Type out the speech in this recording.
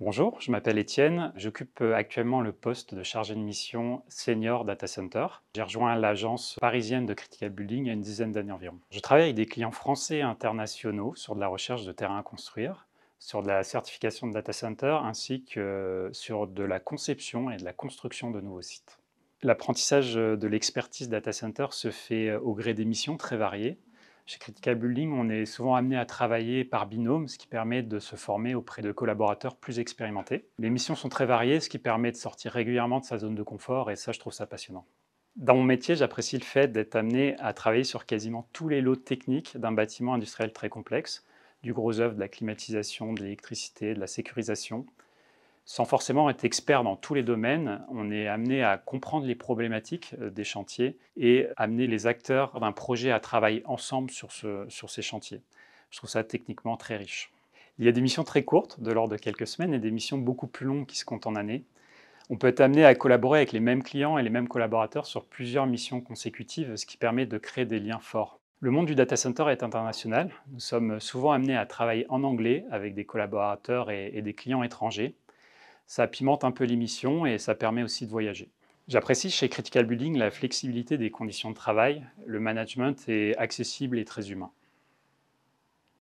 Bonjour, je m'appelle Étienne. J'occupe euh, actuellement le poste de chargé de mission senior data center. J'ai rejoint l'agence parisienne de Critical Building il y a une dizaine d'années environ. Je travaille avec des clients français et internationaux sur de la recherche de terrain à construire, sur de la certification de data center ainsi que euh, sur de la conception et de la construction de nouveaux sites. L'apprentissage euh, de l'expertise data center se fait au gré des missions très variées chez Critical Building, on est souvent amené à travailler par binôme, ce qui permet de se former auprès de collaborateurs plus expérimentés. Les missions sont très variées, ce qui permet de sortir régulièrement de sa zone de confort, et ça, je trouve ça passionnant. Dans mon métier, j'apprécie le fait d'être amené à travailler sur quasiment tous les lots techniques d'un bâtiment industriel très complexe, du gros œuvre, de la climatisation, de l'électricité, de la sécurisation, sans forcément être expert dans tous les domaines, on est amené à comprendre les problématiques euh, des chantiers et amener les acteurs d'un projet à travailler ensemble sur, ces chantiers. Je trouve ça techniquement très riche. Il y a des missions très courtes, de l'ordre de quelques semaines, et des missions beaucoup plus longues qui se comptent en années. On peut être amené à collaborer avec les mêmes clients et les mêmes collaborateurs sur plusieurs missions consécutives, ce qui permet de créer des liens forts. Le monde du data center est international. Nous sommes souvent amenés à travailler en anglais avec des collaborateurs et des clients étrangers. Ça pimente un peu l'émission et ça permet aussi de voyager. J'apprécie chez Critical Building la flexibilité des conditions de travail. Le management est accessible et très humain.